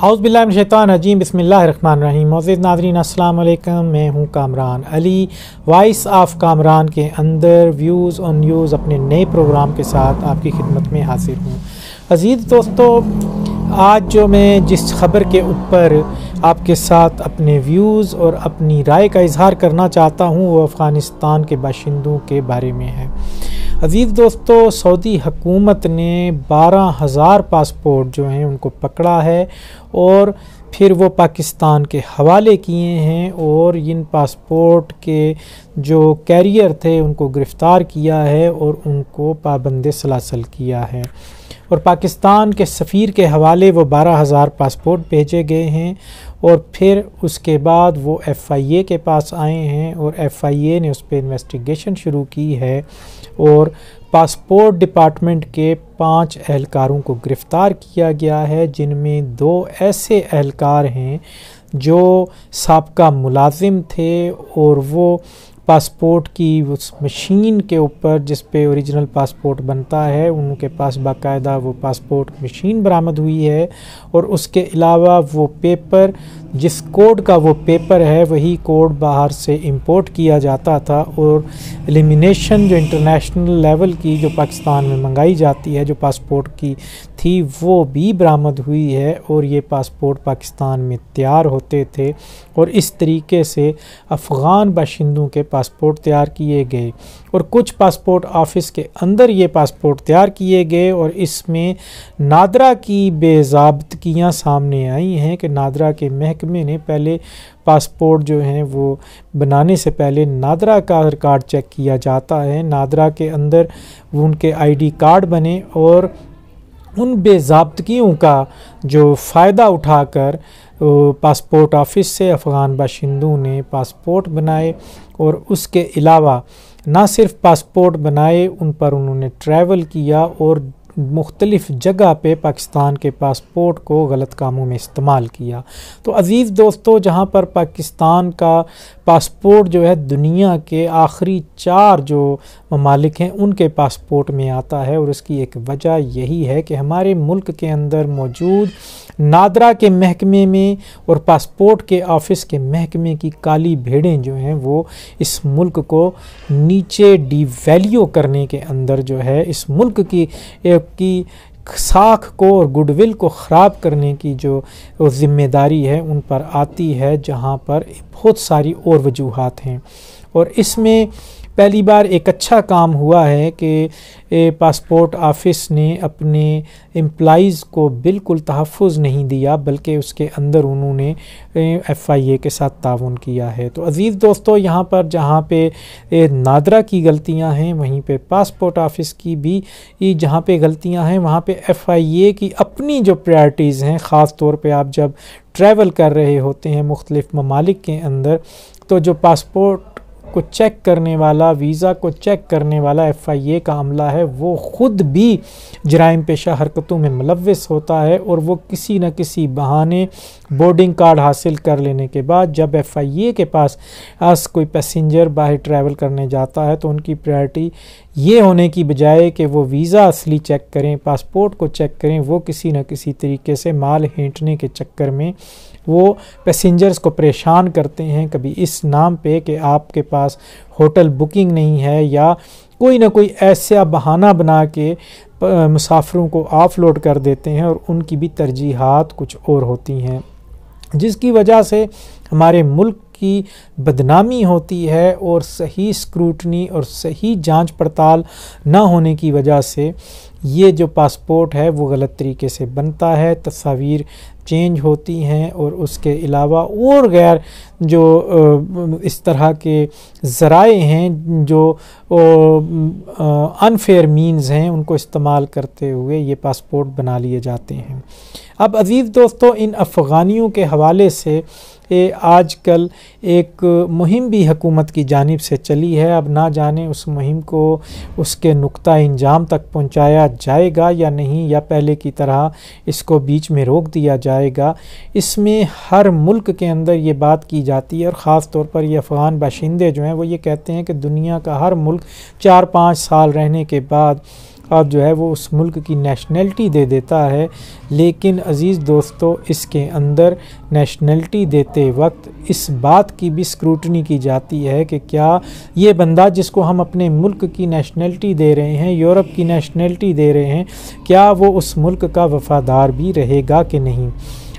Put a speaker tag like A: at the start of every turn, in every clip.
A: house हाउसबिल्लाशान रजीम रही मौजिद नाजरीन अल्लाम मैं हूं कामरान अली वॉइस ऑफ कामरान के अंदर व्यूज़ ऑन न्यूज़ अपने नए प्रोग्राम के साथ आपकी खिदमत में हाजिर हूं अजीज़ दोस्तों आज जो मैं जिस खबर के ऊपर आपके साथ अपने व्यूज़ और अपनी राय का इजहार करना चाहता हूँ वो अफ़गानिस्तान के बाशिंदों के बारे में है अज़ीज़ दोस्तों सऊदी हकूमत ने बारह हज़ार पासपोर्ट जो हैं उनको पकड़ा है और फिर वो पाकिस्तान के हवाले किए हैं और इन पासपोर्ट के जो कैरियर थे उनको गिरफ़्तार किया है और उनको पाबंद सलासल किया है और पाकिस्तान के सफ़ीर के हवाले वो बारह हज़ार पासपोर्ट भेजे गए हैं और फिर उसके बाद वो एफआईए के पास आए हैं और एफआईए ने उस पर इन्वेस्टिगेशन शुरू की है और पासपोर्ट डिपार्टमेंट के पांच एहलकारों को गिरफ़्तार किया गया है जिनमें दो ऐसे एहलकार हैं जो सबका मुलाजिम थे और वो पासपोर्ट की उस मशीन के ऊपर जिस पे ओरिजिनल पासपोर्ट बनता है उनके पास बाकायदा वो पासपोर्ट मशीन बरामद हुई है और उसके अलावा वो पेपर जिस कोड का वो पेपर है वही कोड बाहर से इंपोर्ट किया जाता था और एलिमिनेशन जो इंटरनेशनल लेवल की जो पाकिस्तान में मंगाई जाती है जो पासपोर्ट की थी वो भी बरामद हुई है और ये पासपोर्ट पाकिस्तान में तैयार होते थे और इस तरीके से अफ़गान बाशिंदों के पासपोर्ट तैयार किए गए और कुछ पासपोर्ट ऑफिस के अंदर ये पासपोर्ट तैयार किए गए और इसमें नादरा की बेजाबतियाँ सामने आई हैं कि नादरा के महकमे ने पहले पासपोर्ट जो हैं वो बनाने से पहले नादरा का कार्ड चेक किया जाता है नादरा के अंदर उनके आईडी कार्ड बने और उन बेजाबतगियों का जो फ़ायदा उठाकर पासपोर्ट ऑफिस से अफ़गान बाशिंदों ने पासपोर्ट बनाए और उसके अलावा ना सिर्फ पासपोर्ट बनाए उन पर उन्होंने ट्रैवल किया और मुख्तलिफ़ जगह पे पाकिस्तान के पासपोर्ट को गलत कामों में इस्तेमाल किया तो अज़ीज़ दोस्तों जहाँ पर पाकिस्तान का पासपोर्ट जो है दुनिया के आखिरी चार जो ममालिक हैं उनके पासपोर्ट में आता है और उसकी एक वजह यही है कि हमारे मुल्क के अंदर मौजूद नादरा के महकमे में और पासपोर्ट के ऑफिस के महकमे की काली भेड़ें जो हैं वो इस मुल्क को नीचे डिवैल्यू करने के अंदर जो है इस मुल्क की की साख को और गुडविल को ख़राब करने की जो ज़िम्मेदारी है उन पर आती है जहाँ पर बहुत सारी और वजूहत हैं और इसमें पहली बार एक अच्छा काम हुआ है कि पासपोर्ट ऑफिस ने अपने एम्प्लाइज़ को बिल्कुल तहफ़ नहीं दिया बल्कि उसके अंदर उन्होंने एफ़ आई ए के साथ ताउन किया है तो अज़ीज़ दोस्तों यहाँ पर जहाँ पे नादरा की गलतियाँ हैं वहीं पे पासपोर्ट ऑफिस की भी जहाँ पे गलतियाँ हैं वहाँ पे एफ़ आई ए की अपनी जो प्रायर्टीज़ हैं ख़ास तौर पर आप जब ट्रैवल कर रहे होते हैं मुख्तलिफ़ ममालिक के अंदर तो जो पासपोर्ट को चेक करने वाला वीज़ा को चेक करने वाला एफ आई ए का अमला है वो ख़ुद भी जराइम पेशा हरकतों में मुलविस होता है और वो किसी न किसी बहाने बोर्डिंग कार्ड हासिल कर लेने के बाद जब एफ आई ए के पास आज कोई पैसेंजर बाहर ट्रैवल करने जाता है तो उनकी प्रायोरिटी ये होने की बजाय कि वो वीज़ा असली चेक करें पासपोर्ट को चेक करें वो किसी न किसी तरीके से माल हेंटने के चक्कर में वो पैसेंजर्स को परेशान करते हैं कभी इस नाम पे कि आपके पास होटल बुकिंग नहीं है या कोई ना कोई ऐसा बहाना बना के मुसाफरों को ऑफलोड कर देते हैं और उनकी भी तरजीहत कुछ और होती हैं जिसकी वजह से हमारे मुल्क की बदनामी होती है और सही स्क्रूटनी और सही जांच पड़ताल ना होने की वजह से ये जो पासपोर्ट है वो गलत तरीके से बनता है तस्वीर चेंज होती हैं और उसके अलावा और गैर जो इस तरह के ज़राए हैं जो अनफेयर मींस हैं उनको इस्तेमाल करते हुए ये पासपोर्ट बना लिए जाते हैं अब अजीज़ दोस्तों इन अफ़गानियों के हवाले से ये आजकल एक मुहिम भी हुकूमत की जानब से चली है अब ना जाने उस मुहिम को उसके नुकता इंजाम तक पहुँचाया जाएगा या नहीं या पहले की तरह इसको बीच में रोक दिया जाएगा इसमें हर मुल्क के अंदर ये बात की जाती है और ख़ास तौर पर ये अफ़गान बाशिंदे जो हैं वो ये कहते हैं कि दुनिया का हर मुल्क चार पाँच साल रहने के बाद जो है वो उस मुल्क की नेशनलिटी दे देता है लेकिन अज़ीज़ दोस्तों इसके अंदर नेशनलिटी देते वक्त इस बात की भी स्क्रूटनी की जाती है कि क्या ये बंदा जिसको हम अपने मुल्क की नेशनलिटी दे रहे हैं यूरोप की नेशनलिटी दे रहे हैं क्या वो उस मुल्क का वफ़ादार भी रहेगा कि नहीं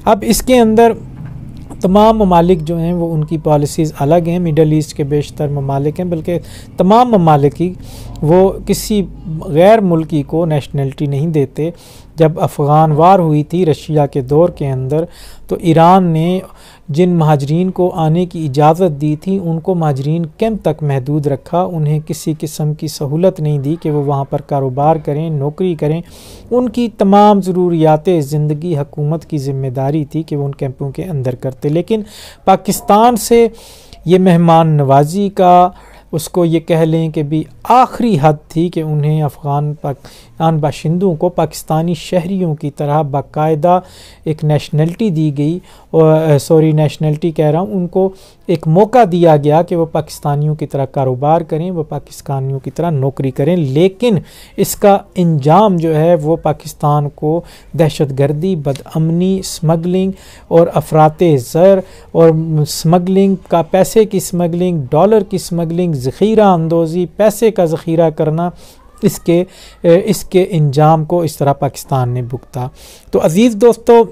A: अब इसके अंदर तमाम ममालिक जो हैं वो उनकी पॉलिसीज़ अलग हैं मिडल ईस्ट के बेशतर ममालिक हैं बल्कि तमाम ममालिक ही वो किसी गैर मुल्की को नेशनलिटी नहीं देते जब अफ़गान वार हुई थी रशिया के दौर के अंदर तो ईरान ने जिन महाजरीन को आने की इजाज़त दी थी उनको महाजरीन कैंप तक महदूद रखा उन्हें किसी किस्म की सहूलत नहीं दी कि वो वहाँ पर कारोबार करें नौकरी करें उनकी तमाम ज़रूरियात ज़िंदगी हकूमत की ज़िम्मेदारी थी कि वो उन कैंपों के अंदर करते लेकिन पाकिस्तान से ये मेहमान नवाजी का उसको ये कह लें कि भी आखिरी हद थी कि उन्हें अफ़गान पाकिस्तान बाशिंदों को पाकिस्तानी शहरीों की तरह बाकायदा एक नेशनलिटी दी गई और सॉरी नेशनलिटी कह रहा हूँ उनको एक मौका दिया गया कि वह पाकिस्तानियों की तरह कारोबार करें वह पाकिस्तानियों की तरह नौकरी करें लेकिन इसका इंजाम जो है वो पाकिस्तान को दहशत गर्दी बदअमनी स्मगलिंग और अफरात ज़र और स्मगलिंग का पैसे की स्मगलिंग डॉलर की स्मगलिंग ज़ख़ीरा अंदोज़ी पैसे का ज़ख़ीरा करना इसके इसके इंजाम को इस तरह पाकिस्तान ने भुगता तो अज़ीज़ दोस्तों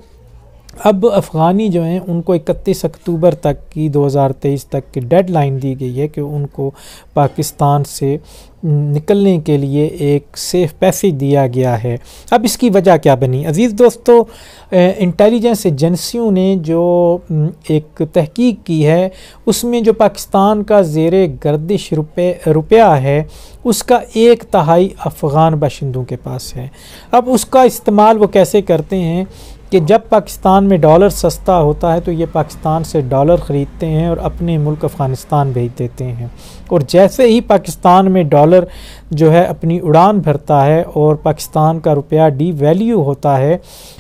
A: अब अफ़गानी जो हैं उनको 31 अक्टूबर तक की 2023 तक की डेडलाइन दी गई है कि उनको पाकिस्तान से निकलने के लिए एक सेफ पैसेज दिया गया है अब इसकी वजह क्या बनी अज़ीज़ दोस्तों इंटेलिजेंस एजेंसियों ने जो एक तहकीक की है उसमें जो पाकिस्तान का जेर गर्दिश रुपये रुपया है उसका एक तहाई अफ़गान बाशिंदों के पास है अब उसका इस्तेमाल वो कैसे करते हैं कि जब पाकिस्तान में डॉलर सस्ता होता है तो ये पाकिस्तान से डॉलर ख़रीदते हैं और अपने मुल्क अफ़गानिस्तान भेज देते हैं और जैसे ही पाकिस्तान में डॉलर जो है अपनी उड़ान भरता है और पाकिस्तान का रुपया डी वैल्यू होता है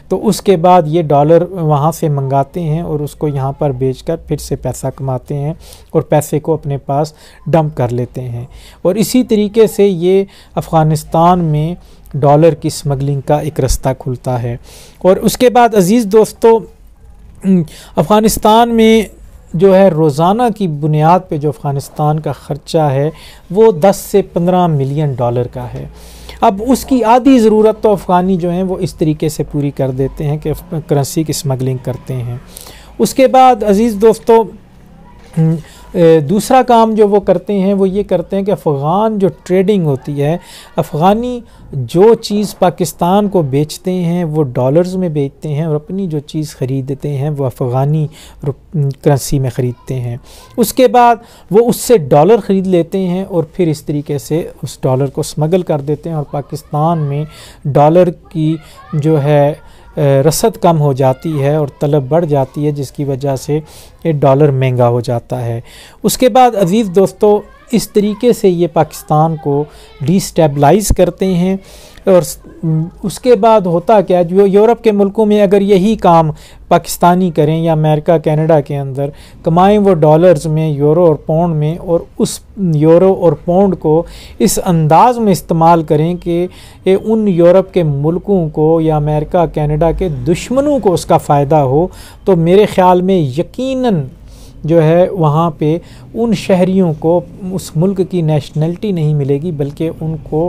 A: तो उसके बाद ये डॉलर वहाँ से मंगाते हैं और उसको यहाँ पर बेचकर फिर से पैसा कमाते हैं और पैसे को अपने पास डंप कर लेते हैं और इसी तरीके से ये अफ़गानिस्तान में डॉलर की स्मगलिंग का एक रास्ता खुलता है और उसके बाद अज़ीज़ दोस्तों अफ़गानिस्तान में जो है रोज़ाना की बुनियाद पे जो अफ़गानिस्तान का ख़र्चा है वो 10 से 15 मिलियन डॉलर का है अब उसकी आधी ज़रूरत तो अफ़गानी जो हैं वो इस तरीके से पूरी कर देते हैं कि करेंसी की स्मगलिंग करते हैं उसके बाद अज़ीज़ दोस्तों दूसरा काम जो वो करते हैं वो ये करते हैं कि अफ़गान जो ट्रेडिंग होती है अफ़गानी जो चीज़ पाकिस्तान को बेचते हैं वो डॉलर्स में बेचते हैं और अपनी जो चीज़ ख़रीदते हैं वो अफ़गानी करेंसी में ख़रीदते हैं उसके बाद वो उससे डॉलर ख़रीद लेते हैं और फिर इस तरीके से उस डॉलर को स्मगल कर देते हैं और पाकिस्तान में डॉलर की जो है रसद कम हो जाती है और तलब बढ़ जाती है जिसकी वजह से ये डॉलर महंगा हो जाता है उसके बाद अजीज़ दोस्तों इस तरीके से ये पाकिस्तान को डिस्टेबलाइज करते हैं और उसके बाद होता क्या जो यूरोप के मुल्कों में अगर यही काम पाकिस्तानी करें या अमेरिका कनाडा के अंदर कमाएं वो डॉलर्स में यूरो और पौंड में और उस यूरो और पौंड को इस अंदाज में इस्तेमाल करें कि उन यूरोप के मुल्कों को या अमेरिका कनाडा के दुश्मनों को उसका फ़ायदा हो तो मेरे ख़्याल में यकीनन जो है वहाँ पे उन शहरीों को उस मुल्क की नेशनलिटी नहीं मिलेगी बल्कि उनको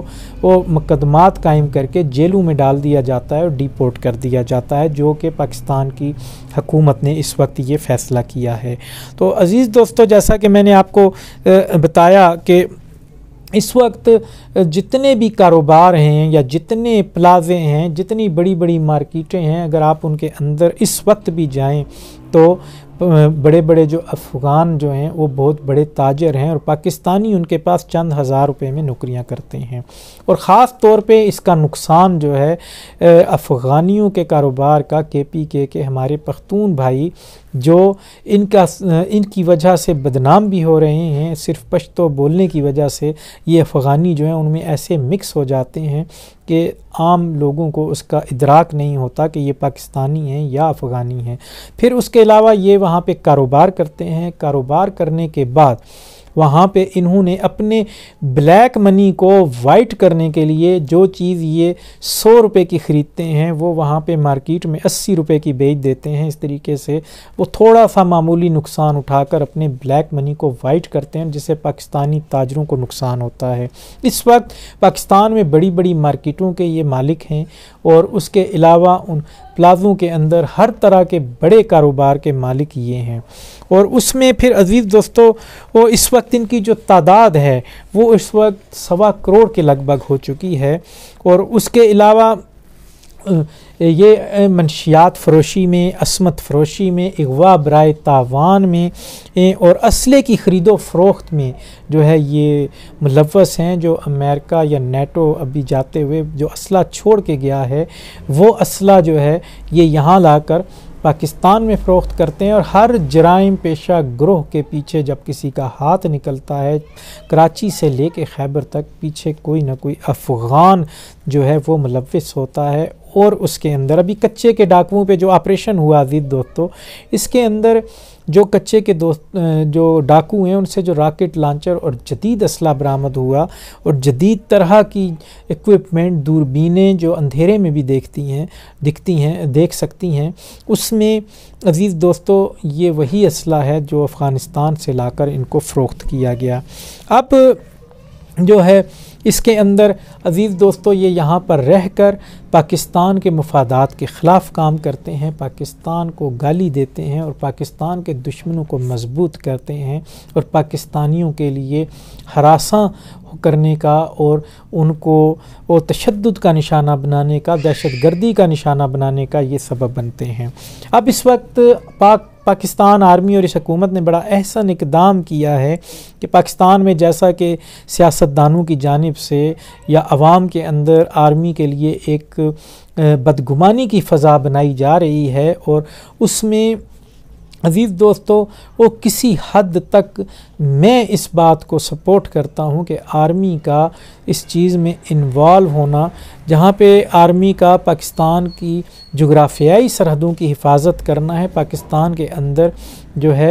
A: वो मुकदमात कायम करके जेलों में डाल दिया जाता है और डिपोर्ट कर दिया जाता है जो कि पाकिस्तान की हकूमत ने इस वक्त ये फ़ैसला किया है तो अज़ीज़ दोस्तों जैसा कि मैंने आपको बताया कि इस वक्त जितने भी कारोबार हैं या जितने प्लाजे हैं जितनी बड़ी बड़ी मार्केटें हैं अगर आप उनके अंदर इस वक्त भी जाएं तो बड़े बड़े जो अफ़गान जो हैं वो बहुत बड़े ताजर हैं और पाकिस्तानी उनके पास चंद हज़ार रुपये में नौकरियां करते हैं और ख़ास तौर पे इसका नुकसान जो है अफ़गानियों के कारोबार का के पी के के हमारे पख्तून भाई जो इनका इनकी वजह से बदनाम भी हो रहे हैं सिर्फ पश्तो बोलने की वजह से ये अफ़गानी जो हैं उनमें ऐसे मिक्स हो जाते हैं कि आम लोगों को उसका इदराक नहीं होता कि ये पाकिस्तानी हैं या अफ़गानी हैं फिर उसके अलावा ये वहाँ पे कारोबार करते हैं कारोबार करने के बाद वहाँ पे इन्होंने अपने ब्लैक मनी को वाइट करने के लिए जो चीज़ ये सौ रुपये की ख़रीदते हैं वो वहाँ पे मार्केट में अस्सी रुपये की बेच देते हैं इस तरीके से वो थोड़ा सा मामूली नुकसान उठाकर अपने ब्लैक मनी को वाइट करते हैं जिससे पाकिस्तानी ताजरों को नुकसान होता है इस वक्त पाकिस्तान में बड़ी बड़ी मार्केटों के ये मालिक हैं और उसके अलावा उन प्लाजों के अंदर हर तरह के बड़े कारोबार के मालिक ये हैं और उसमें फिर अजीज़ दोस्तों वो इस वक्त इनकी जो तादाद है वो इस वक्त सवा करोड़ के लगभग हो चुकी है और उसके अलावा ये मनशियात फरोशी में असमत फरोशी में अगवा बरए तावान में और असले की ख़रीदो फरोख्त में जो है ये मुलवस हैं जो अमेरिका या नेटो अभी जाते हुए जो असला छोड़ के गया है वो असला जो है ये यहाँ लाकर पाकिस्तान में फ़रोख्त करते हैं और हर जराइम पेशा ग्रोह के पीछे जब किसी का हाथ निकलता है कराची से ले कर खैबर तक पीछे कोई ना कोई अफ़गान जो है वो मुलविस होता है और उसके अंदर अभी कच्चे के डाकुओं पे जो ऑपरेशन हुआ जिद दोस्तों इसके अंदर जो कच्चे के दोस्त जो डाकू हैं उनसे जो राकेट लॉन्चर और जदीद असला बरामद हुआ और जदीद तरह की इक्विपमेंट दूरबीनें जो अंधेरे में भी देखती हैं दिखती हैं देख सकती हैं उसमें अज़ीज़ दोस्तों ये वही असला है जो अफ़गानिस्तान से लाकर इनको फ़रोख्त किया गया अब जो है इसके अंदर अज़ीज़ दोस्तों ये यहाँ पर रह कर पाकिस्तान के मफादात के ख़िलाफ़ काम करते हैं पाकिस्तान को गाली देते हैं और पाकिस्तान के दुश्मनों को मजबूत करते हैं और पाकिस्तानियों के लिए हरासा करने का और उनको वो तशद का निशाना बनाने का दहशत गर्दी का निशाना बनाने का ये सबब बनते हैं अब इस वक्त पाक पाकिस्तान आर्मी और इस हकूमत ने बड़ा एहसन इकदाम किया है कि पाकिस्तान में जैसा कि सियासतदानों की जानब से या आवाम के अंदर आर्मी के लिए एक बदगुमानी की फ़ज़ा बनाई जा रही है और उसमें अज़ीज़ दोस्तों वो किसी हद तक मैं इस बात को सपोर्ट करता हूँ कि आर्मी का इस चीज़ में इन्वॉल्व होना जहाँ पे आर्मी का पाकिस्तान की जगराफियाई सरहदों की हिफाजत करना है पाकिस्तान के अंदर जो है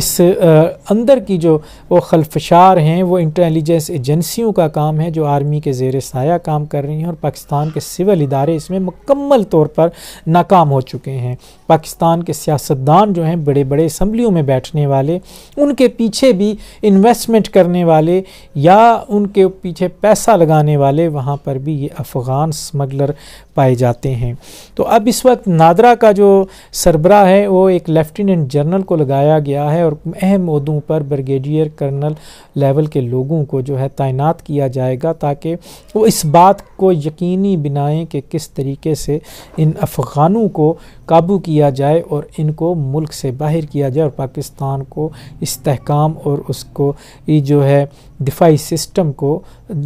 A: इस अंदर की जो वो खलफशार हैं वो इंटेलिजेंस एजेंसियों का काम है जो आर्मी के जेर साया काम कर रही हैं और पाकिस्तान के सिविल इदारे इसमें मुकम्मल तौर पर नाकाम हो चुके हैं पाकिस्तान के सियासतदान जो हैं बड़े बड़े इसम्बलियों में बैठने वाले उनके पीछे भी इन्वेस्टमेंट करने वाले या उनके पीछे पैसे पैसा लगाने वाले वहाँ पर भी ये अफ़गान स्मगलर पाए जाते हैं तो अब इस वक्त नादरा का जो सरबरा है वो एक लेफ्टिनेंट जनरल को लगाया गया है और अहम उहदों पर ब्रिगेडियर कर्नल लेवल के लोगों को जो है तैनात किया जाएगा ताकि वो इस बात को यकीनी बनाएं कि किस तरीके से इन अफ़गानों को काबू किया जाए और इनको मुल्क से बाहर किया जाए और पाकिस्तान को इसकाम और उसको ये जो है दिफाई सिस्टम को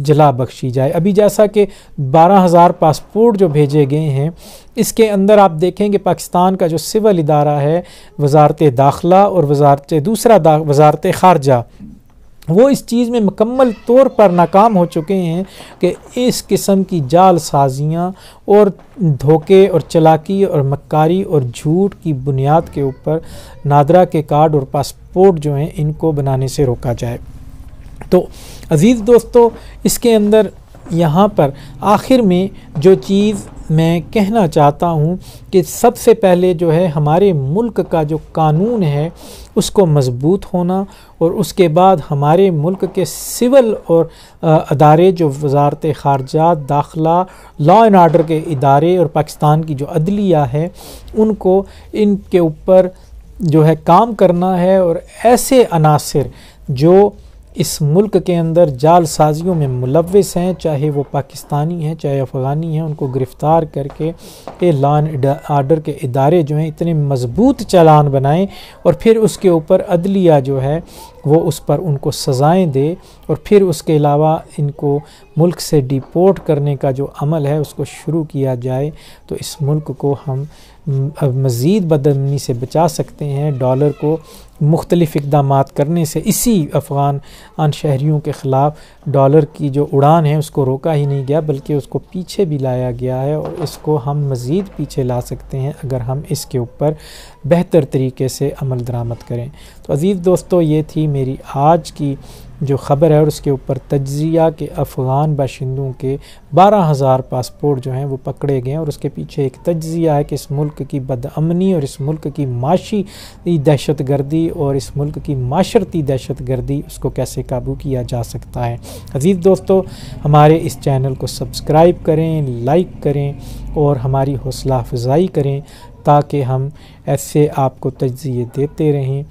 A: जला बख्शी जाए अभी जैसा कि बारह हज़ार पासपोर्ट जो भेज भेजे गए हैं इसके अंदर आप देखेंगे पाकिस्तान का जो सिविल इदारा है वजारत दाखला और वजारत दूसरा वजारत खारजा वो इस चीज़ में मकम्मल तौर पर नाकाम हो चुके हैं कि इस किस्म की जाल साजियाँ और धोखे और चलाकी और मक्कारी और झूठ की बुनियाद के ऊपर नादरा के कार्ड और पासपोर्ट जो हैं इनको बनाने से रोका जाए तो अज़ीज़ दोस्तों इसके अंदर यहाँ पर आखिर में जो चीज़ मैं कहना चाहता हूँ कि सबसे पहले जो है हमारे मुल्क का जो कानून है उसको मजबूत होना और उसके बाद हमारे मुल्क के सिविल और अदारे जो वजारत खारजा दाखला लॉ एंड आर्डर के इदारे और पाकिस्तान की जो अदलिया है उनको इनके ऊपर जो है काम करना है और ऐसे अनासर जो इस मुल्क के अंदर जाल साजियों में मुलविस हैं चाहे वो पाकिस्तानी हैं चाहे अफ़गानी हैं उनको गिरफ़्तार करके ये लान आर्डर के इदारे जो हैं इतने मज़बूत चालान बनाएं और फिर उसके ऊपर अदलिया जो है वो उस पर उनको सज़ाएं दे और फिर उसके अलावा इनको मुल्क से डिपोर्ट करने का जो अमल है उसको शुरू किया जाए तो इस मुल्क को हम मज़ीद बदमनी से बचा सकते हैं डॉलर को मुख्तलिफ़ इकदाम करने से इसी अफ़गान अन शहरीों के ख़िलाफ़ डॉलर की जो उड़ान है उसको रोका ही नहीं गया बल्कि उसको पीछे भी लाया गया है और इसको हम मज़ीद पीछे ला सकते हैं अगर हम इसके ऊपर बेहतर तरीके से अमल दरामद करें तो अज़ीज़ दोस्तों ये थी मेरी आज की जो ख़बर है और उसके ऊपर तजिया के अफ़गान बाशिंदों के बारह हज़ार पासपोर्ट जो हैं वो पकड़े गए हैं और उसके पीछे एक तजिया है कि इस मुल्क की बदअमनी और इस मुल्क की माशी दहशत गर्दी और इस मुल्क की माशरती दहशत गर्दी उसको कैसे काबू किया जा सकता है अजीज़ दोस्तों हमारे इस चैनल को सब्सक्राइब करें लाइक करें और हमारी हौसला अफजाई करें ताकि हम ऐसे आपको तजिए देते रहें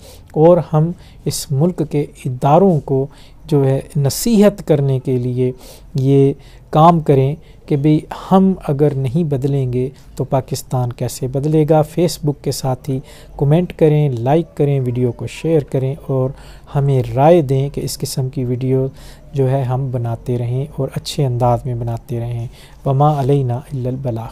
A: और हम इस मुल्क के इदारों को जो है नसीहत करने के लिए ये काम करें कि भाई हम अगर नहीं बदलेंगे तो पाकिस्तान कैसे बदलेगा फेसबुक के साथ ही कमेंट करें लाइक करें वीडियो को शेयर करें और हमें राय दें कि इस किस्म की वीडियो जो है हम बनाते रहें और अच्छे अंदाज में बनाते रहें वमा अलैना बला